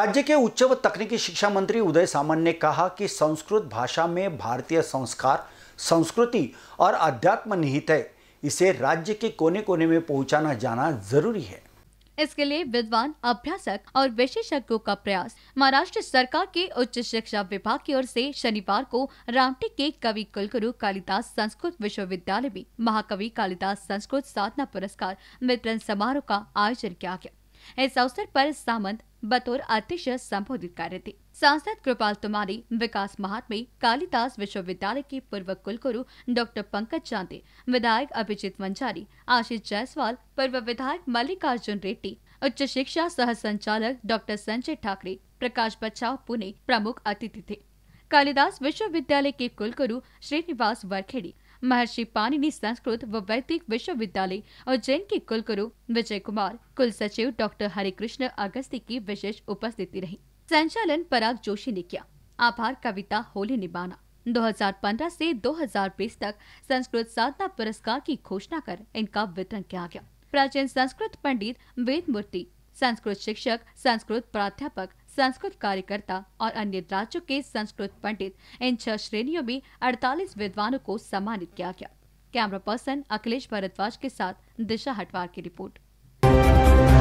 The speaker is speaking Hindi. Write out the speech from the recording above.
राज्य के उच्च व तकनीकी शिक्षा मंत्री उदय सामन ने कहा कि संस्कृत भाषा में भारतीय संस्कार संस्कृति और अध्यात्म निहित है इसे राज्य के कोने कोने में पहुंचाना जाना जरूरी है इसके लिए विद्वान अभ्यासक और विशेषज्ञों का प्रयास महाराष्ट्र सरकार के उच्च शिक्षा विभाग की ओर से शनिवार को रामटेक के कवि कुलगुरु कालिदास संस्कृत विश्वविद्यालय में महाकवि कालिदास संस्कृत साधना पुरस्कार वितरण समारोह का आयोजन किया गया इस अवसर पर सामंत बतौर अतिश संबोधित कर रहे थे सांसद कृपाल तुमारी विकास महात्मे कालिदास विश्वविद्यालय के पूर्व कुलगुरु डॉक्टर पंकज चांदे विधायक अभिजीत मंजारी आशीष जायसवाल पूर्व विधायक मल्लिकार्जुन रेड्डी उच्च शिक्षा सह संचालक डॉक्टर संजय ठाकरे प्रकाश बचाव पुणे प्रमुख अतिथि थे कालिदास विश्वविद्यालय के कुलगुरु श्रीनिवास वरखेड़ी महर्षि पाणिनि संस्कृत व वैदिक विश्वविद्यालय उज्जैन के कुलगुरु विजय कुमार कुल सचिव डॉक्टर हरिकृष्ण अगस्ती की विशेष उपस्थिति रही संचालन पराग जोशी ने किया आभार कविता होली निबाना 2015 से 2020 तक संस्कृत साधना पुरस्कार की घोषणा कर इनका वितरण किया गया प्राचीन संस्कृत पंडित वेद मूर्ति संस्कृत शिक्षक संस्कृत प्राध्यापक संस्कृत कार्यकर्ता और अन्य राज्यों के संस्कृत पंडित इन छह श्रेणियों में 48 विद्वानों को सम्मानित किया गया कैमरा पर्सन अखिलेश भारद्वाज के साथ दिशा हटवार की रिपोर्ट